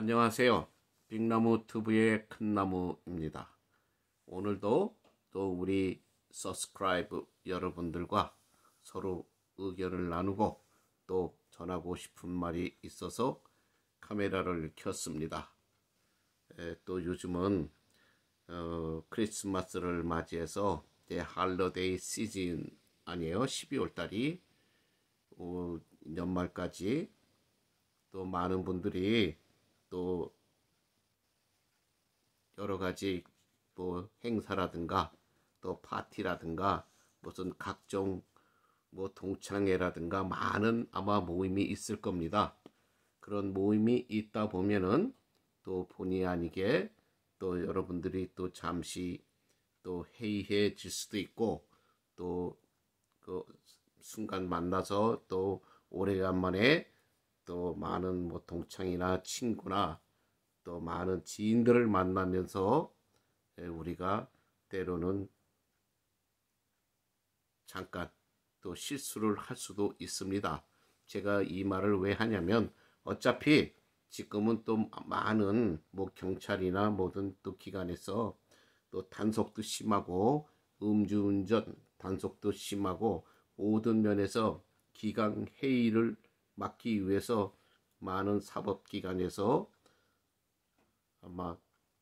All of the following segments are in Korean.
안녕하세요. 빅나무 튜브의 큰나무입니다. 오늘도 또 우리 서스크라이브 여러분들과 서로 의견을 나누고 또 전하고 싶은 말이 있어서 카메라를 켰습니다. 에, 또 요즘은 어, 크리스마스를 맞이해서 이 할러데이 시즌 아니에요. 12월 달이 어, 연말까지 또 많은 분들이 또 여러 가지 뭐 행사라든가 또 파티라든가 무슨 각종 뭐 동창회라든가 많은 아마 모임이 있을 겁니다. 그런 모임이 있다 보면은 또 본의 아니게 또 여러분들이 또 잠시 또 회의해질 수도 있고 또 그 순간 만나서 또 오래간만에 또 많은 뭐 동창이나 친구나 또 많은 지인들을 만나면서 예, 우리가 때로는 잠깐 또 실수를 할 수도 있습니다. 제가 이 말을 왜 하냐면 어차피 지금은 또 많은 뭐 경찰이나 모든 또 기관에서 또 단속도 심하고 음주운전 단속도 심하고 모든 면에서 기강 회의를 막기 위해서 많은 사법기관에서 아마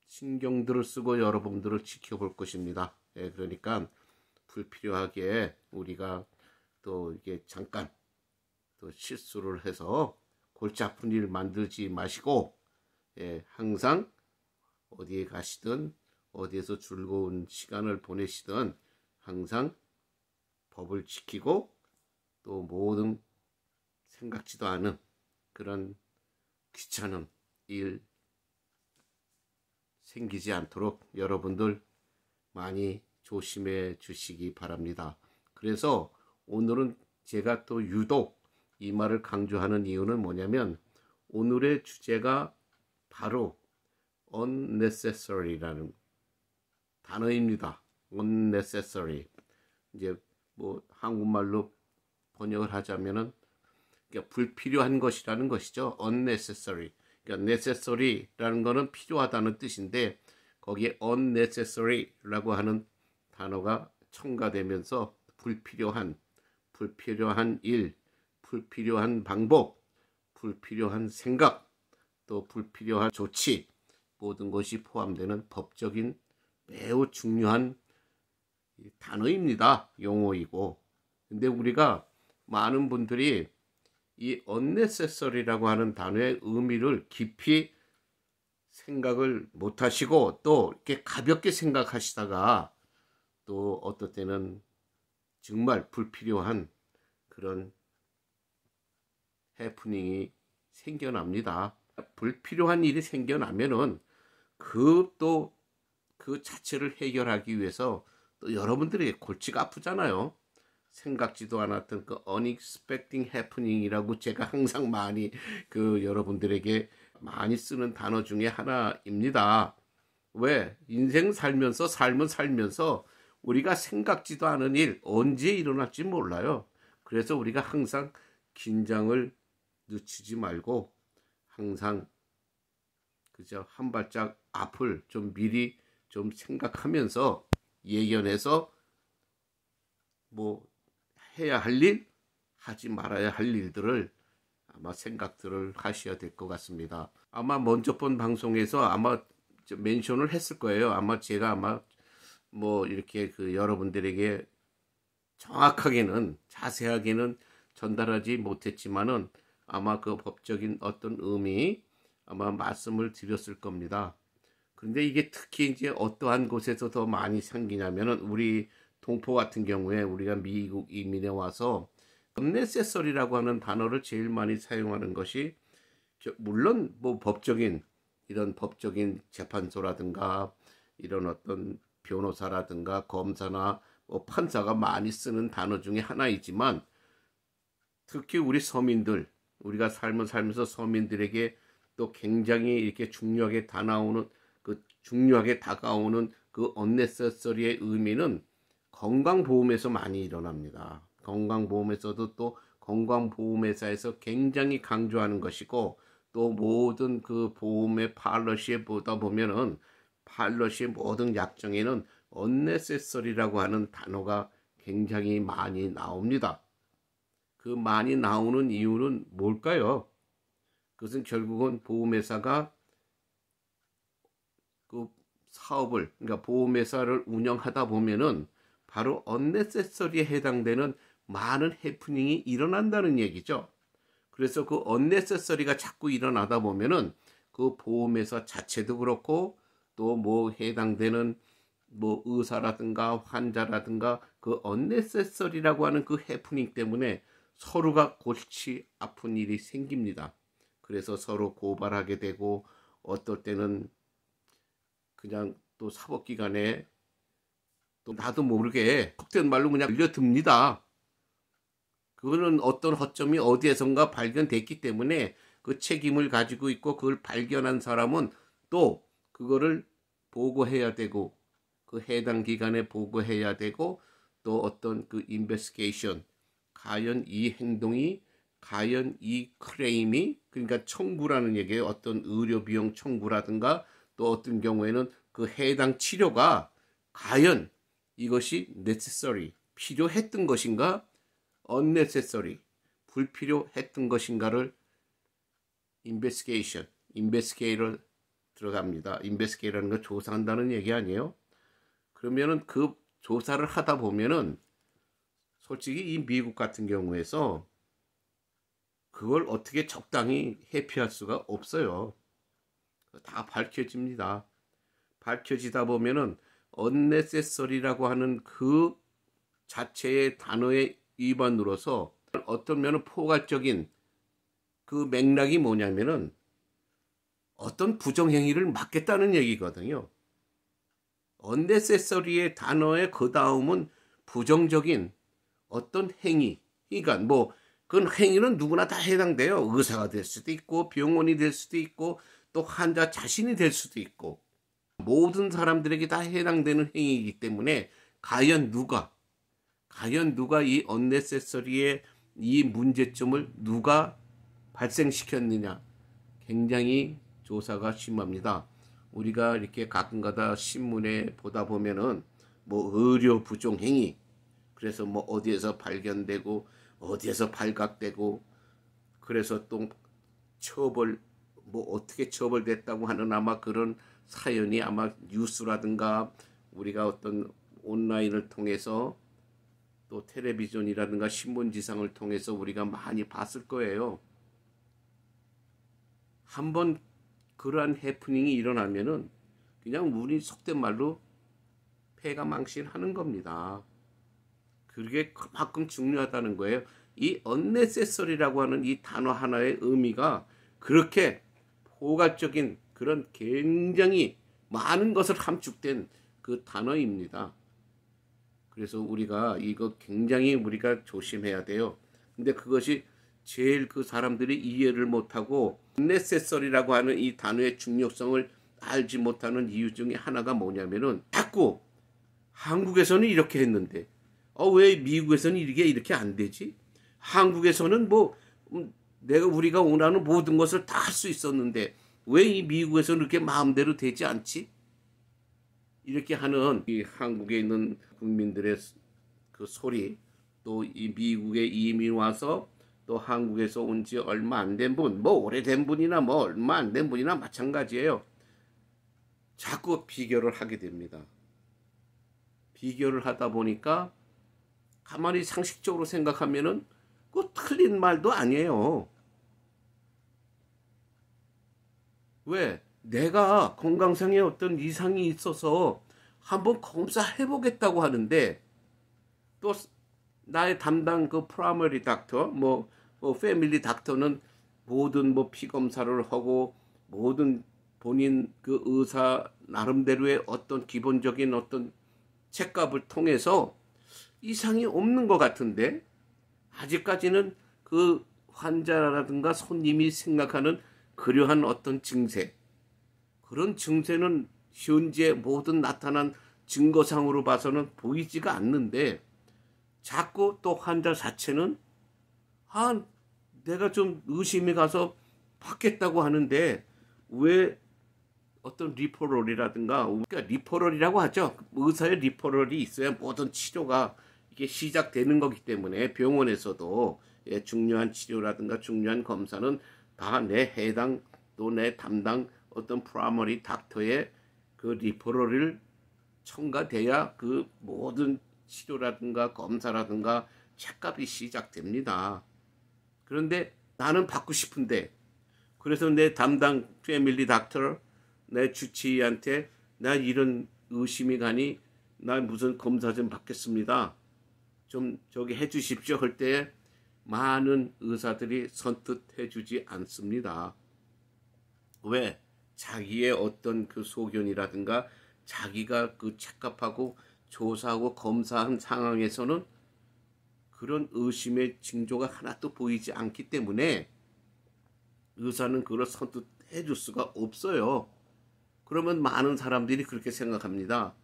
신경들을 쓰고 여러분들을 지켜볼 것입니다. 예, 그러니까 불필요하게 우리가 또 이게 잠깐 또 실수를 해서 골치 아픈 일 만들지 마시고 예, 항상 어디에 가시든 어디에서 즐거운 시간을 보내시든 항상 법을 지키고 또 모든 생각지도 않은 그런 귀찮은 일 생기지 않도록 여러분들 많이 조심해 주시기 바랍니다. 그래서 오늘은 제가 또 유독 이 말을 강조하는 이유는 뭐냐면 오늘의 주제가 바로 unnecessary라는 단어입니다. unnecessary. 이제 뭐 한국말로 번역을 하자면은 그러니까 불필요한 것이라는 것이죠. unnecessary. 그러니까 necessary라는 것은 필요하다는 뜻인데 거기에 unnecessary라고 하는 단어가 첨가되면서 불필요한, 불필요한 일, 불필요한 방법, 불필요한 생각, 또 불필요한 조치 모든 것이 포함되는 법적인 매우 중요한 단어입니다. 용어이고. 근데 우리가 많은 분들이 이 unnecessary라고 하는 단어의 의미를 깊이 생각을 못 하시고 또 이렇게 가볍게 생각하시다가 또 어떨 때는 정말 불필요한 그런 해프닝이 생겨납니다. 불필요한 일이 생겨나면은 그 또그 그 자체를 해결하기 위해서 또 여러분들이 골치가 아프잖아요. 생각지도 않았던 그 unexpected happening이라고 제가 항상 많이 그 여러분들에게 많이 쓰는 단어 중에 하나입니다. 왜? 인생 살면서 삶은 살면서 우리가 생각지도 않은 일 언제 일어날지 몰라요. 그래서 우리가 항상 긴장을 늦추지 말고 항상 그저 한 발짝 앞을 좀 미리 좀 생각하면서 예견해서 뭐 해야 할 일, 하지 말아야 할 일들을 아마 생각들을 하셔야 될 것 같습니다. 아마 먼저 본 방송에서 아마 멘션을 했을 거예요. 아마 제가 아마 뭐 이렇게 그 여러분들에게 정확하게는 자세하게는 전달하지 못했지만은 아마 그 법적인 어떤 의미 아마 말씀을 드렸을 겁니다. 그런데 이게 특히 이제 어떠한 곳에서 더 많이 생기냐면은 우리 동포 같은 경우에 우리가 미국 이민에 와서 unnecessary라고 하는 단어를 제일 많이 사용하는 것이 물론 뭐 법적인 이런 법적인 재판소라든가 이런 어떤 변호사라든가 검사나 뭐 판사가 많이 쓰는 단어 중에 하나이지만 특히 우리 서민들 우리가 삶을 살면서 서민들에게 또 굉장히 이렇게 중요하게 다나오는 그 중요하게 다가오는 그 unnecessary의 의미는 건강보험에서 많이 일어납니다. 건강보험에서도 또 건강보험회사에서 굉장히 강조하는 것이고 또 모든 그 보험의 팔러시에 보다 보면은 팔러시의 모든 약정에는 언네세서리라고 하는 단어가 굉장히 많이 나옵니다. 그 많이 나오는 이유는 뭘까요? 그것은 결국은 보험회사가 그 사업을 그러니까 보험회사를 운영하다 보면은 바로 언네세서리에 해당되는 많은 해프닝이 일어난다는 얘기죠. 그래서 그 언네세서리가 자꾸 일어나다 보면은 그 보험회사 자체도 그렇고 또 뭐 해당되는 뭐 의사라든가 환자라든가 그 언네세서리라고 하는 그 해프닝 때문에 서로가 골치 아픈 일이 생깁니다. 그래서 서로 고발하게 되고 어떨 때는 그냥 또 사법기관에 또 나도 모르게 턱된 말로 그냥 밀려듭니다. 그거는 어떤 허점이 어디에선가 발견됐기 때문에 그 책임을 가지고 있고 그걸 발견한 사람은 또 그거를 보고해야 되고 그 해당 기관에 보고해야 되고 또 어떤 그 인베스케이션 과연 이 행동이 과연 이 크레임이 그러니까 청구라는 얘기예요. 어떤 의료 비용 청구라든가 또 어떤 경우에는 그 해당 치료가 과연 이것이 necessary 필요했던 것인가 unnecessary 불필요했던 것인가를 investigation investigate를 들어갑니다. investigate라는 건 조사한다는 얘기 아니에요? 그러면은 그 조사를 하다 보면은 솔직히 이 미국 같은 경우에서 그걸 어떻게 적당히 회피할 수가 없어요. 다 밝혀집니다. 밝혀지다 보면은 unnecessary라고 하는 그 자체의 단어의 입안으로서 어떤 면은 포괄적인 그 맥락이 뭐냐면은 어떤 부정행위를 막겠다는 얘기거든요. unnecessary의 단어의 그 다음은 부정적인 어떤 행위. 그러니까 뭐, 그건 행위는 누구나 다 해당돼요. 의사가 될 수도 있고, 병원이 될 수도 있고, 또 환자 자신이 될 수도 있고. 모든 사람들에게 다 해당되는 행위이기 때문에 과연 누가 과연 누가 이 언네세서리의 이 문제점을 누가 발생시켰느냐 굉장히 조사가 심합니다. 우리가 이렇게 가끔가다 신문에 보다 보면은 뭐 의료 부종 행위 그래서 뭐 어디에서 발견되고 어디에서 발각되고 그래서 또 처벌 뭐 어떻게 처벌됐다고 하는 아마 그런 사연이 아마 뉴스라든가 우리가 어떤 온라인을 통해서 또 텔레비전이라든가 신문지상을 통해서 우리가 많이 봤을 거예요. 한번 그러한 해프닝이 일어나면은 그냥 우리 속된 말로 폐가 망신하는 겁니다. 그게 그만큼 중요하다는 거예요. 이언네세서리라고 하는 이 단어 하나의 의미가 그렇게 포괄적인 그런 굉장히 많은 것을 함축된 그 단어입니다. 그래서 우리가 이거 굉장히 우리가 조심해야 돼요. 근데 그것이 제일 그 사람들이 이해를 못하고 necessary라고 하는 이 단어의 중요성을 알지 못하는 이유 중에 하나가 뭐냐면은 자꾸 한국에서는 이렇게 했는데 어 왜 미국에서는 이게 이렇게 안 되지? 한국에서는 뭐 음, 내가 우리가 원하는 모든 것을 다 할 수 있었는데 왜이 미국에서는 이렇게 마음대로 되지 않지? 이렇게 하는 이 한국에 있는 국민들의 그 소리 또이 미국에 이민 와서 또 한국에서 온 지 얼마 안 된 분, 뭐 오래된 분이나 뭐 얼마 안 된 분이나 마찬가지예요. 자꾸 비교를 하게 됩니다. 비교를 하다 보니까 가만히 상식적으로 생각하면은 그 틀린 말도 아니에요. 왜? 내가 건강상의 어떤 이상이 있어서 한번 검사해 보겠다고 하는데 또 나의 담당 그 프라머리 닥터 뭐, 뭐 패밀리 닥터는 모든 뭐피 검사를 하고 모든 본인 그 의사 나름대로의 어떤 기본적인 어떤 책값을 통해서 이상이 없는 것 같은데 아직까지는 그 환자라든가 손님이 생각하는 그러한 어떤 증세 그런 증세는 현재 모든 나타난 증거상으로 봐서는 보이지가 않는데 자꾸 또 환자 자체는 아 내가 좀 의심이 가서 받겠다고 하는데 왜 어떤 리퍼럴이라든가 그러니까 리퍼럴이라고 하죠 의사의 리퍼럴이 있어야 모든 치료가 이게 시작되는 거기 때문에 병원에서도 예, 중요한 치료라든가 중요한 검사는 다내 해당 또 내 담당 어떤 프라머리 닥터의 그 리퍼럴을 첨가돼야 그 모든 치료라든가 검사라든가 책값이 시작됩니다. 그런데 나는 받고 싶은데 그래서 내 담당 패밀리 닥터 내 주치의한테 나 이런 의심이 가니 나 무슨 검사 좀 받겠습니다. 좀 저기 해주십시오 할때 많은 의사들이 선뜻해 주지 않습니다. 왜? 자기의 어떤 그 소견이라든가 자기가 그 책값하고 조사하고 검사한 상황에서는 그런 의심의 징조가 하나도 보이지 않기 때문에 의사는 그걸 선뜻해 줄 수가 없어요. 그러면 많은 사람들이 그렇게 생각합니다.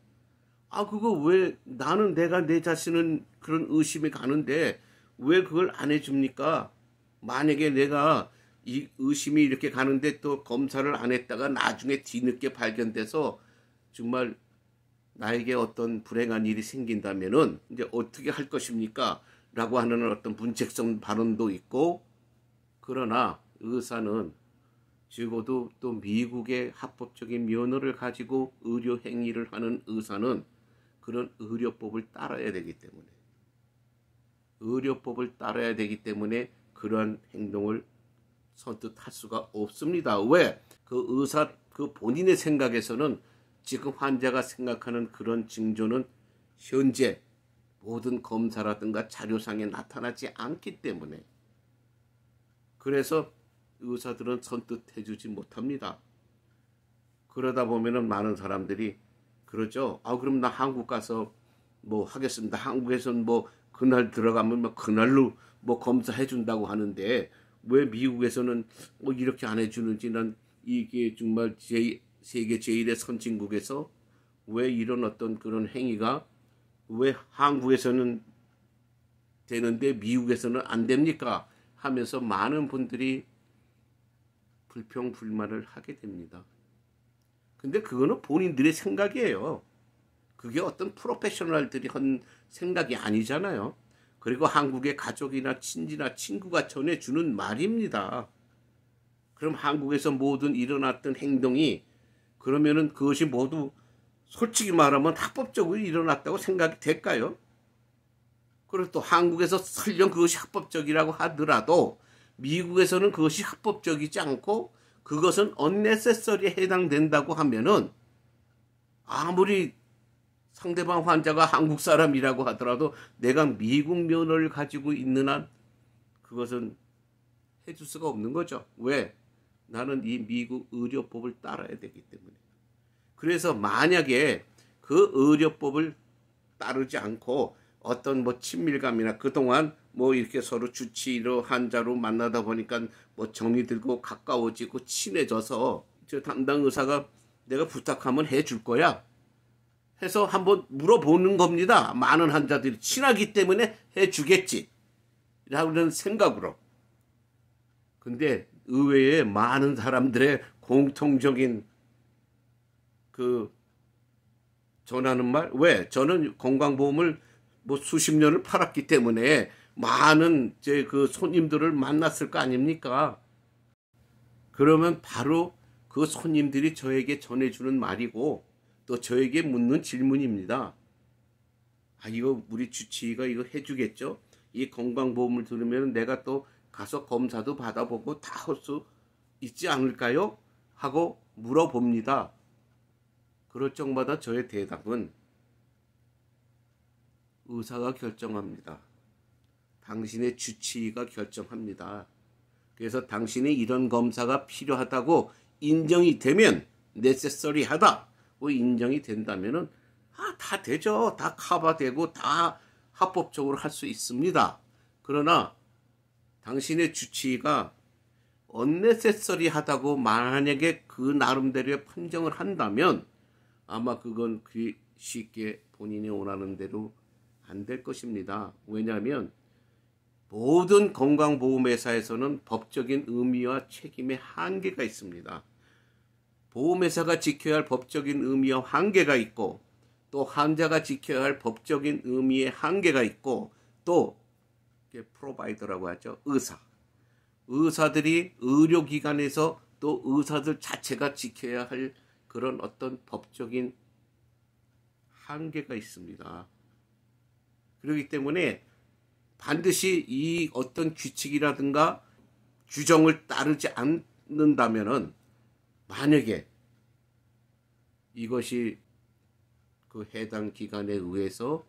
아, 그거 왜 나는 내가 내 자신은 그런 의심이 가는데 왜 그걸 안 해줍니까? 만약에 내가 이 의심이 이렇게 가는데 또 검사를 안 했다가 나중에 뒤늦게 발견돼서 정말 나에게 어떤 불행한 일이 생긴다면은 이제 어떻게 할 것입니까? 라고 하는 어떤 문책성 발언도 있고 그러나 의사는 적어도 또 미국의 합법적인 면허를 가지고 의료 행위를 하는 의사는 그런 의료법을 따라야 되기 때문에 의료법을 따라야 되기 때문에 그러한 행동을 선뜻 할 수가 없습니다. 왜? 그 의사 그 본인의 생각에서는 지금 환자가 생각하는 그런 징조는 현재 모든 검사라든가 자료상에 나타나지 않기 때문에 그래서 의사들은 선뜻 해주지 못합니다. 그러다 보면은 많은 사람들이 그러죠. 아 그럼 나 한국 가서 뭐 하겠습니다. 한국에서는 뭐 그날 들어가면 막 뭐 그날로 뭐 검사해 준다고 하는데 왜 미국에서는 뭐 이렇게 안 해주는지 난 이게 정말 제 세계 제일의 선진국에서 왜 이런 어떤 그런 행위가 왜 한국에서는 되는데 미국에서는 안 됩니까 하면서 많은 분들이 불평 불만을 하게 됩니다. 근데 그거는 본인들의 생각이에요. 그게 어떤 프로페셔널들이 한 생각이 아니잖아요. 그리고 한국의 가족이나 친지나 친구가 전해주는 말입니다. 그럼 한국에서 모든 일어났던 행동이 그러면은 그것이 모두 솔직히 말하면 합법적으로 일어났다고 생각이 될까요? 그리고 또 한국에서 설령 그것이 합법적이라고 하더라도 미국에서는 그것이 합법적이지 않고 그것은 언네세서리에 해당된다고 하면은 아무리 상대방 환자가 한국 사람이라고 하더라도 내가 미국 면허를 가지고 있는 한 그것은 해줄 수가 없는 거죠. 왜? 나는 이 미국 의료법을 따라야 되기 때문에. 그래서 만약에 그 의료법을 따르지 않고 어떤 뭐 친밀감이나 그동안 뭐 이렇게 서로 주치의로 환자로 만나다 보니까 뭐 정이 들고 가까워지고 친해져서 저 담당 의사가 내가 부탁하면 해줄 거야. 해서 한번 물어보는 겁니다. 많은 환자들이 친하기 때문에 해주겠지. 라는 생각으로. 근데 의외의 많은 사람들의 공통적인 그 전하는 말, 왜? 저는 건강보험을 뭐 수십 년을 팔았기 때문에 많은 제 그 손님들을 만났을 거 아닙니까? 그러면 바로 그 손님들이 저에게 전해주는 말이고, 또 저에게 묻는 질문입니다. 아, 이거 우리 주치의가 이거 해주겠죠? 이 건강보험을 들으면 내가 또 가서 검사도 받아보고 다 할 수 있지 않을까요? 하고 물어봅니다. 그럴 적마다 저의 대답은 의사가 결정합니다. 당신의 주치의가 결정합니다. 그래서 당신이 이런 검사가 필요하다고 인정이 되면 necessary하다. 받고 인정이 된다면은 아, 다 되죠. 다 커버되고 다 합법적으로 할 수 있습니다. 그러나 당신의 주치의가 언네세서리하다고 만약에 그 나름대로의 판정을 한다면 아마 그건 쉽게 본인이 원하는 대로 안 될 것입니다. 왜냐하면 모든 건강보험회사에서는 법적인 의미와 책임의 한계가 있습니다. 보험회사가 지켜야 할 법적인 의미와 한계가 있고 또 환자가 지켜야 할 법적인 의미의 한계가 있고 또 프로바이더라고 하죠. 의사. 의사들이 의료기관에서 또 의사들 자체가 지켜야 할 그런 어떤 법적인 한계가 있습니다. 그렇기 때문에 반드시 이 어떤 규칙이라든가 규정을 따르지 않는다면은 만약에 이것이 그 해당 기관에 의해서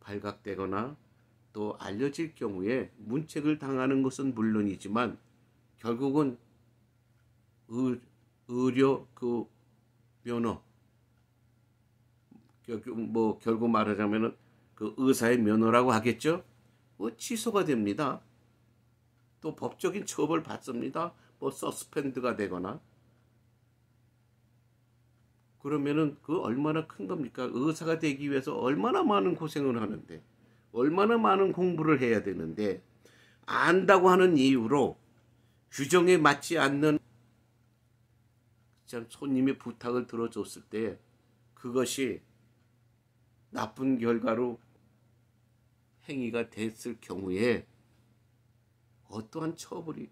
발각되거나 또 알려질 경우에 문책을 당하는 것은 물론이지만 결국은 의, 의료 그 면허 결국 뭐 결국 말하자면은 그 의사의 면허라고 하겠죠. 뭐 취소가 됩니다. 또 법적인 처벌 받습니다. 뭐 서스펜드가 되거나 그러면은 그 얼마나 큰 겁니까? 의사가 되기 위해서 얼마나 많은 고생을 하는데, 얼마나 많은 공부를 해야 되는데, 안다고 하는 이유로 규정에 맞지 않는 참 손님의 부탁을 들어줬을 때 그것이 나쁜 결과로 행위가 됐을 경우에 어떠한 처벌이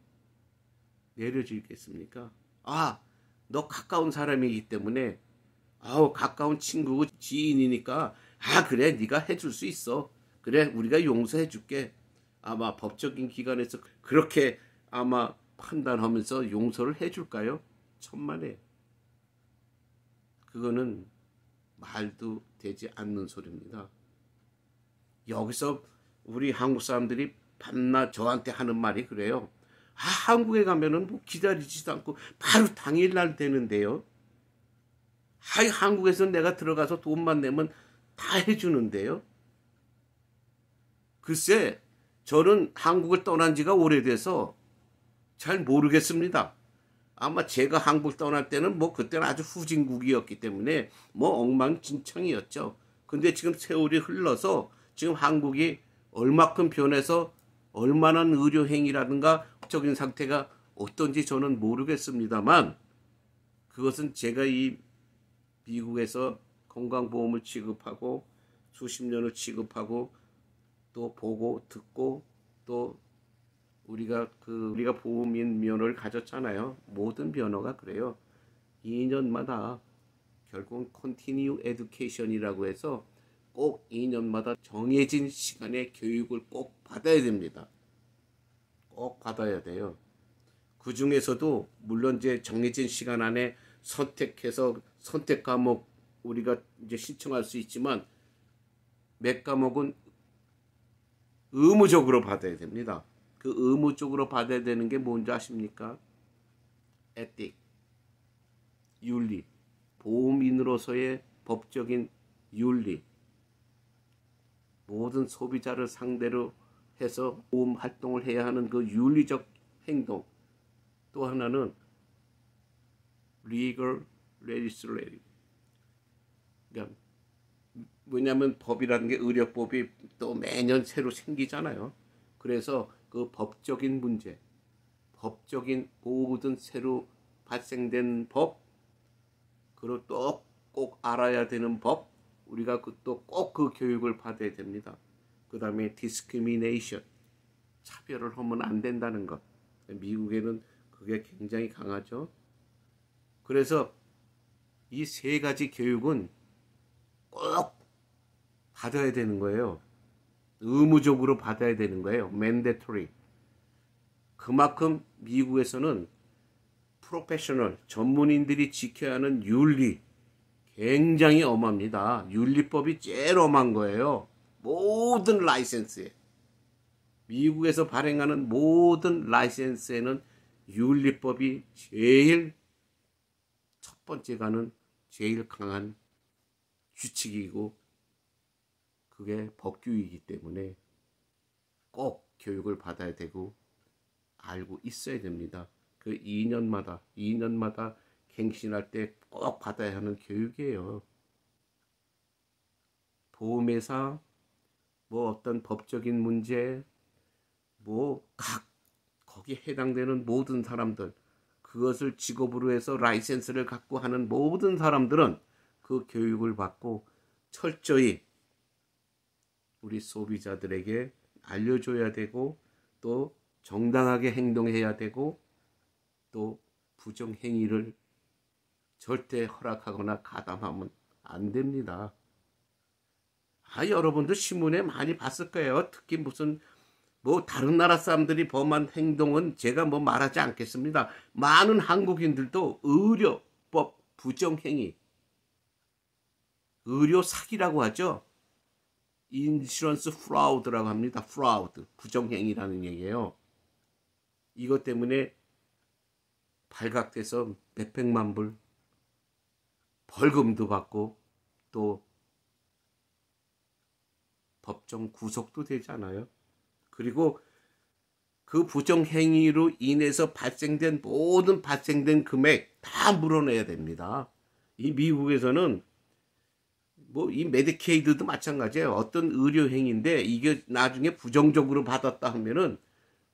내려지겠습니까? 아, 너 가까운 사람이기 때문에 아우 가까운 친구고 지인이니까 아 그래 네가 해줄 수 있어 그래 우리가 용서해줄게 아마 법적인 기관에서 그렇게 아마 판단하면서 용서를 해줄까요? 천만에 그거는 말도 되지 않는 소리입니다. 여기서 우리 한국 사람들이 밤낮 저한테 하는 말이 그래요. 아, 한국에 가면은 뭐 기다리지도 않고 바로 당일날 되는데요. 아이 한국에서 내가 들어가서 돈만 내면 다 해주는데요. 글쎄 저는 한국을 떠난 지가 오래돼서 잘 모르겠습니다. 아마 제가 한국 떠날 때는 뭐 그때는 아주 후진국이었기 때문에 뭐 엉망진창이었죠. 근데 지금 세월이 흘러서 지금 한국이 얼마큼 변해서 얼마나 의료행위라든가 적인 상태가 어떤지 저는 모르겠습니다만 그것은 제가 이 미국에서 건강보험을 지급하고 수십 년을 지급하고 또 보고 듣고 또 우리가 그 우리가 보험인 면허를 가졌잖아요. 모든 면허가 그래요. 2년마다 결국은 컨티뉴 에듀케이션이라고 해서 꼭 2년마다 정해진 시간에 교육을 꼭 받아야 됩니다. 꼭 받아야 돼요. 그 중에서도 물론 이제 정해진 시간 안에 선택해서 선택 과목 우리가 이제 신청할 수 있지만 몇 과목은 의무적으로 받아야 됩니다. 그 의무적으로 받아야 되는 게 뭔지 아십니까? 에틱, 윤리, 보험인으로서의 법적인 윤리, 모든 소비자를 상대로 해서 보험 활동을 해야 하는 그 윤리적 행동, 또 하나는 legal 레지슬레이브. 그러니까 왜냐하면 법이라는 게 의료법이 또 매년 새로 생기잖아요. 그래서 그 법적인 문제, 법적인 모든 새로 발생된 법, 그리고 또 꼭 알아야 되는 법, 우리가 또꼭그 그 교육을 받아야 됩니다. 그 다음에 d i s c r i m i 차별을 하면 안 된다는 것. 미국에는 그게 굉장히 강하죠. 그래서 이세 가지 교육은 꼭 받아야 되는 거예요. 의무적으로 받아야 되는 거예요. mandatory. 그만큼 미국에서는 프로페셔널, 전문인들이 지켜야 하는 윤리, 굉장히 엄합니다. 윤리법이 제일 엄한 거예요. 모든 라이센스에. 미국에서 발행하는 모든 라이센스에는 윤리법이 제일 첫 번째 가는 제일 강한 규칙이고 그게 법규이기 때문에 꼭 교육을 받아야 되고 알고 있어야 됩니다. 그 2년마다 2년마다 갱신할 때 꼭 받아야 하는 교육이에요. 보험회사 뭐 어떤 법적인 문제 뭐 각 거기에 해당되는 모든 사람들 그것을 직업으로 해서 라이센스를 갖고 하는 모든 사람들은 그 교육을 받고 철저히 우리 소비자들에게 알려줘야 되고 또 정당하게 행동해야 되고 또 부정행위를 절대 허락하거나 가담하면 안 됩니다. 아, 여러분도 신문에 많이 봤을 거예요. 특히 무슨 뭐 다른 나라 사람들이 범한 행동은 제가 뭐 말하지 않겠습니다. 많은 한국인들도 의료법 부정행위, 의료 사기라고 하죠. 인슈런스 프라우드라고 합니다. 프라우드 부정행위라는 얘기예요. 이것 때문에 발각돼서 몇백만 불 벌금도 받고 또 법정 구속도 되잖아요. 그리고 그 부정행위로 인해서 발생된 모든 발생된 금액 다 물어내야 됩니다. 이 미국에서는 뭐 이 메디케이드도 마찬가지예요. 어떤 의료행위인데 이게 나중에 부정적으로 받았다 하면은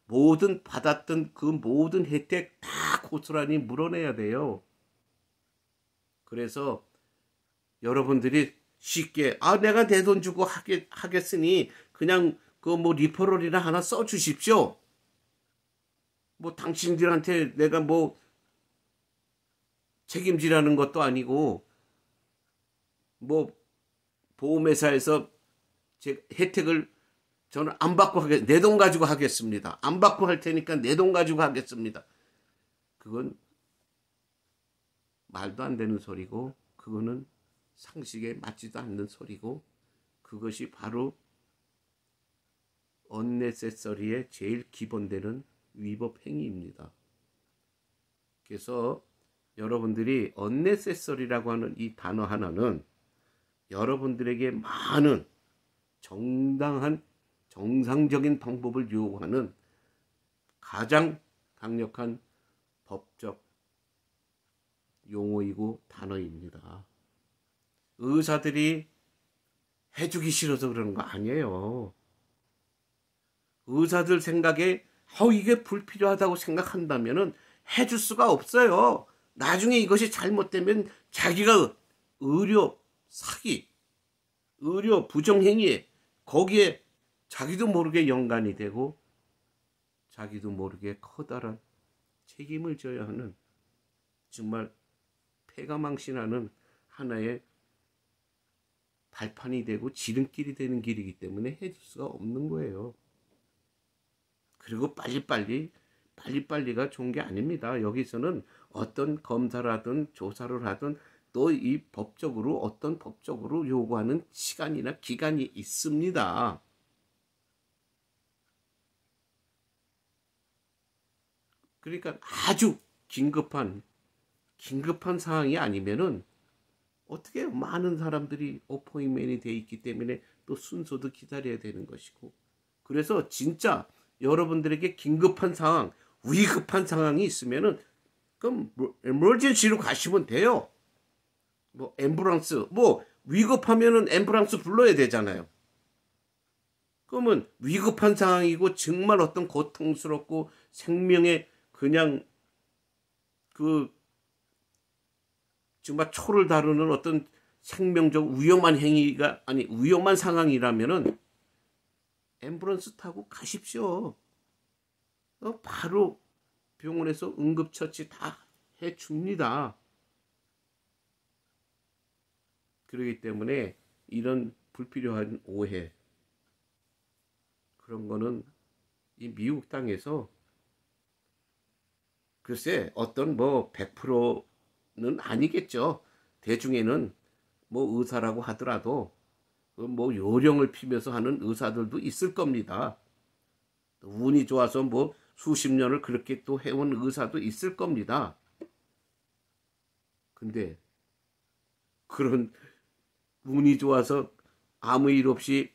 모든 받았던 그 모든 혜택 다 고스란히 물어내야 돼요. 그래서 여러분들이 쉽게 아 내가 내 돈 주고 하겠, 하겠으니 그냥 그뭐 리퍼럴이나 하나 써 주십시오. 뭐 당신들한테 내가 뭐 책임지라는 것도 아니고 뭐 보험회사에서 제 혜택을 저는 안 받고 하겠 내 돈 가지고 하겠습니다. 안 받고 할 테니까 내 돈 가지고 하겠습니다. 그건 말도 안 되는 소리고 그거는 상식에 맞지도 않는 소리고 그것이 바로 언네세서리의 제일 기본되는 위법 행위입니다. 그래서 여러분들이 언네세서리라고 하는 이 단어 하나는 여러분들에게 많은 정당한 정상적인 방법을 요구하는 가장 강력한 법적 용어이고 단어입니다. 의사들이 해주기 싫어서 그러는 거 아니에요. 의사들 생각에 어 이게 불필요하다고 생각한다면 해줄 수가 없어요. 나중에 이것이 잘못되면 자기가 의료 사기, 의료 부정행위 거기에 자기도 모르게 연관이 되고 자기도 모르게 커다란 책임을 져야 하는 정말 폐가 망신하는 하나의 발판이 되고 지름길이 되는 길이기 때문에 해줄 수가 없는 거예요. 그리고 빨리빨리 빨리빨리가 좋은 게 아닙니다. 여기서는 어떤 검사를 하든 조사를 하든 또 이 법적으로 어떤 법적으로 요구하는 시간이나 기간이 있습니다. 그러니까 아주 긴급한 긴급한 상황이 아니면은 어떻게 많은 사람들이 어포인맨이 돼 있기 때문에 또 순서도 기다려야 되는 것이고 그래서 진짜 여러분들에게 긴급한 상황, 위급한 상황이 있으면은 그럼 에머전시로 뭐 가시면 돼요. 뭐 앰뷸런스 뭐 위급하면은 앰뷸런스 불러야 되잖아요. 그러면 위급한 상황이고 정말 어떤 고통스럽고 생명에 그냥 그 정말 초를 다루는 어떤 생명적 위험한 행위가 아니 위험한 상황이라면은 앰뷸런스 타고 가십시오. 어, 바로 병원에서 응급처치 다 해줍니다. 그러기 때문에 이런 불필요한 오해 그런 거는 이 미국 땅에서 글쎄 어떤 뭐 100%는 아니겠죠. 대중에는 뭐 의사라고 하더라도 뭐 요령을 피면서 하는 의사들도 있을 겁니다. 운이 좋아서 뭐 수십 년을 그렇게 또 해온 의사도 있을 겁니다. 근데 그런 운이 좋아서 아무 일 없이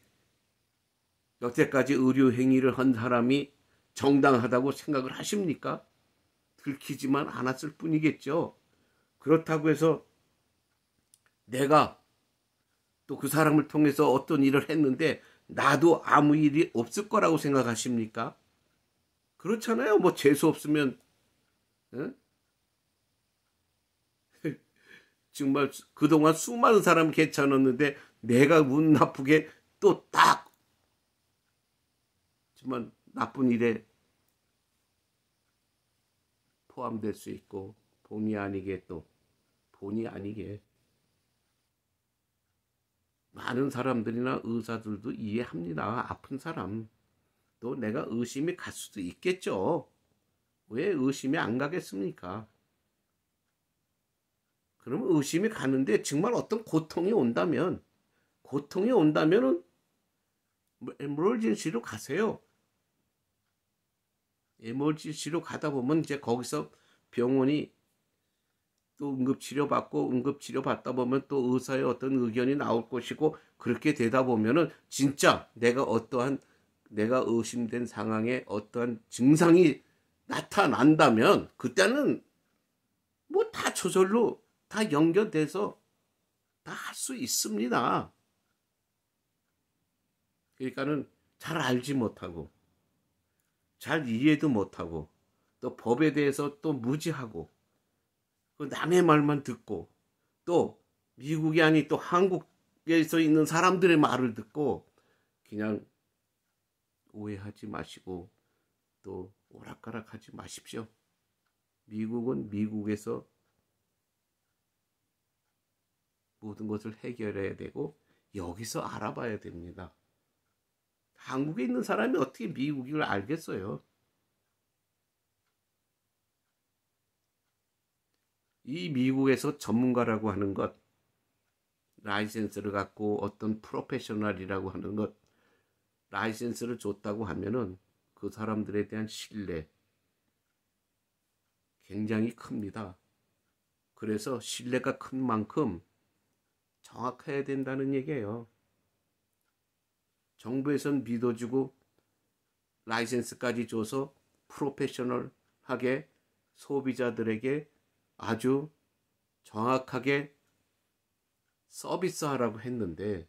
여태까지 의료 행위를 한 사람이 정당하다고 생각을 하십니까? 들키지만 않았을 뿐이겠죠. 그렇다고 해서 내가 또그 사람을 통해서 어떤 일을 했는데 나도 아무 일이 없을 거라고 생각하십니까? 그렇잖아요. 뭐 재수 없으면 응? 예? 정말 그동안 수많은 사람 괜찮았는데 내가 운 나쁘게 또 딱 정말 나쁜 일에 포함될 수 있고 본의 아니게 또 본의 아니게 많은 사람들이나 의사들도 이해합니다. 아픈 사람. 또 내가 의심이 갈 수도 있겠죠. 왜 의심이 안 가겠습니까? 그러면 의심이 가는데 정말 어떤 고통이 온다면 고통이 온다면은 뭐 에머지시로 가세요. 에머지시로 가다 보면 이제 거기서 병원이 또 응급치료 받고 응급치료 받다 보면 또 의사의 어떤 의견이 나올 것이고 그렇게 되다 보면은 진짜 내가 어떠한 내가 의심된 상황에 어떠한 증상이 나타난다면 그때는 뭐다 저절로 다 연결돼서 다 할 수 있습니다. 그러니까는 잘 알지 못하고 잘 이해도 못하고 또 법에 대해서 또 무지하고 그 남의 말만 듣고 또 미국이 아닌 또 한국에서 있는 사람들의 말을 듣고 그냥 오해하지 마시고 또 오락가락하지 마십시오. 미국은 미국에서 모든 것을 해결해야 되고 여기서 알아봐야 됩니다. 한국에 있는 사람이 어떻게 미국을 알겠어요? 이 미국에서 전문가라고 하는 것, 라이센스를 갖고 어떤 프로페셔널이라고 하는 것, 라이센스를 줬다고 하면은 그 사람들에 대한 신뢰 굉장히 큽니다. 그래서 신뢰가 큰 만큼 정확해야 된다는 얘기예요. 정부에선 믿어주고 라이센스까지 줘서 프로페셔널하게 소비자들에게 아주 정확하게 서비스하라고 했는데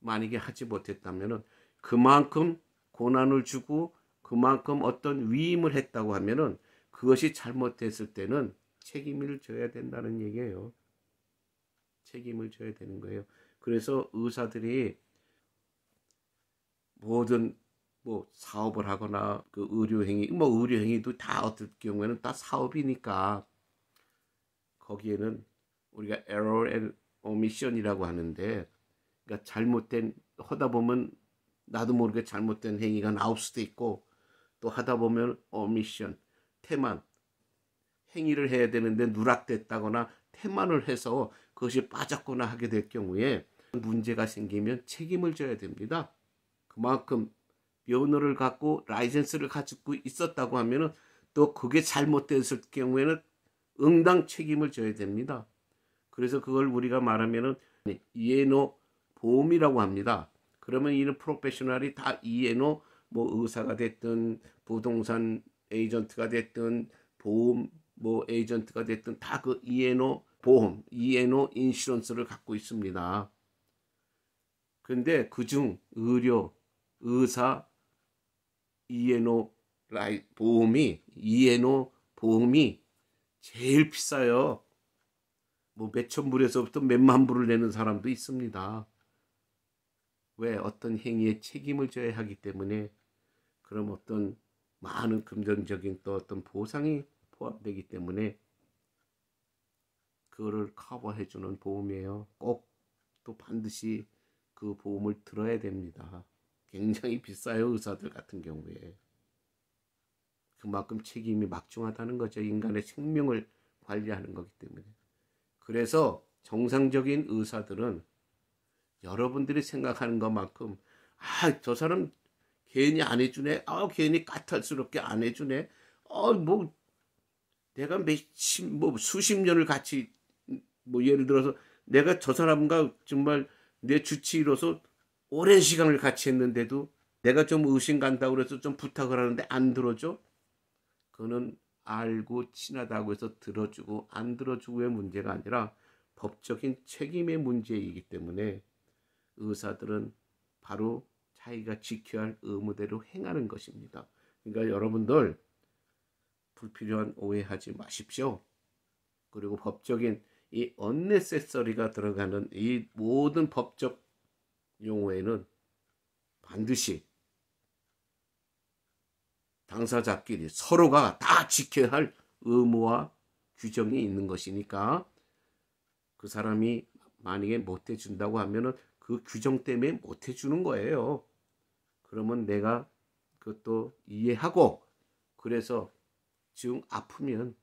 만약에 하지 못했다면 그만큼 고난을 주고 그만큼 어떤 위임을 했다고 하면 그것이 잘못됐을 때는 책임을 져야 된다는 얘기예요. 책임을 져야 되는 거예요. 그래서 의사들이 모든 뭐 사업을 하거나 그 의료행위 뭐 의료행위도 다 어떨 경우에는 다 사업이니까 거기에는 우리가 error and omission이라고 하는데 그러니까 잘못된 하다 보면 나도 모르게 잘못된 행위가 나올 수도 있고 또 하다 보면 omission 태만 행위를 해야 되는데 누락됐다거나 태만을 해서 그것이 빠졌거나 하게 될 경우에 문제가 생기면 책임을 져야 됩니다. 그만큼 면허를 갖고 라이센스를 가지고 있었다고 하면은 또 그게 잘못됐을 경우에는 응당 책임을 져야 됩니다. 그래서 그걸 우리가 말하면은 이에노 보험이라고 합니다. 그러면 이는 프로페셔널이 다 이에노 뭐 의사가 됐든 부동산 에이전트가 됐든 보험 뭐 에이전트가 됐든 다 그 이에노 보험, 이에노 인시런스를 갖고 있습니다. 근데 그 중 의료, 의사, 이에노 라이 보험이 이에노 보험이 제일 비싸요. 뭐 몇천 불에서부터 몇만 불을 내는 사람도 있습니다. 왜 어떤 행위에 책임을 져야 하기 때문에 그럼 어떤 많은 금전적인 또 어떤 보상이 포함되기 때문에 그거를 커버해주는 보험이에요. 꼭 또 반드시 그 보험을 들어야 됩니다. 굉장히 비싸요 의사들 같은 경우에 그만큼 책임이 막중하다는 거죠 인간의 생명을 관리하는 거기 때문에 그래서 정상적인 의사들은 여러분들이 생각하는 것만큼 아저 사람 괜히 안 해주네 아 괜히 까탈스럽게 안 해주네 어뭐 내가 몇십 뭐 수십 년을 같이 뭐 예를 들어서 내가 저 사람과 정말 내 주치의로서 오랜 시간을 같이 했는데도 내가 좀 의심 간다고 그래서 좀 부탁을 하는데 안 들어줘? 그거는 알고 친하다고 해서 들어주고 안 들어주고의 문제가 아니라 법적인 책임의 문제이기 때문에 의사들은 바로 자기가 지켜야 할 의무대로 행하는 것입니다. 그러니까 여러분들 불필요한 오해하지 마십시오. 그리고 법적인 이 언네세서리가 들어가는 이 모든 법적 경우에는 반드시 당사자끼리 서로가 다 지켜야 할 의무와 규정이 있는 것이니까 그 사람이 만약에 못 해준다고 하면은 그 규정 때문에 못 해주는 거예요. 그러면 내가 그것도 이해하고 그래서 지금 아프면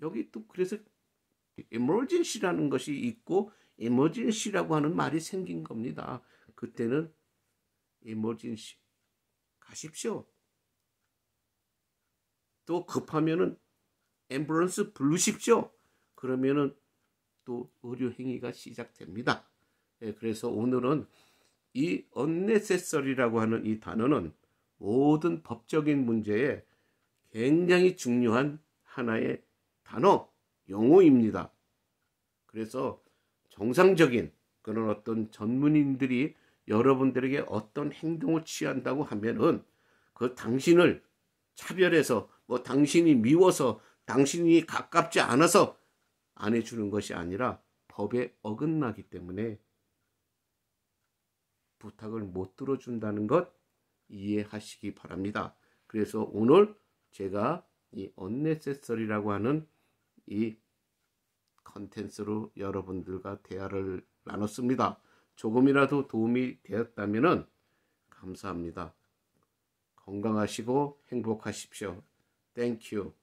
여기 또 그래서 에머전시라는 것이 있고 에머진시라고 하는 말이 생긴 겁니다. 그때는 에머진시 가십시오. 또 급하면은 앰뷸런스 부르십시오. 그러면은 또 의료 행위가 시작됩니다. 예, 그래서 오늘은 이 unnecessary라고 하는 이 단어는 모든 법적인 문제에 굉장히 중요한 하나의 단어, 용어입니다. 그래서 정상적인 그런 어떤 전문인들이 여러분들에게 어떤 행동을 취한다고 하면은 그 당신을 차별해서 뭐 당신이 미워서 당신이 가깝지 않아서 안 해주는 것이 아니라 법에 어긋나기 때문에 부탁을 못 들어준다는 것 이해하시기 바랍니다. 그래서 오늘 제가 이 언네세서리라고 하는 이 컨텐츠로 여러분들과 대화를 나눴습니다. 조금이라도 도움이 되었다면 감사합니다. 건강하시고 행복하십시오. 땡큐.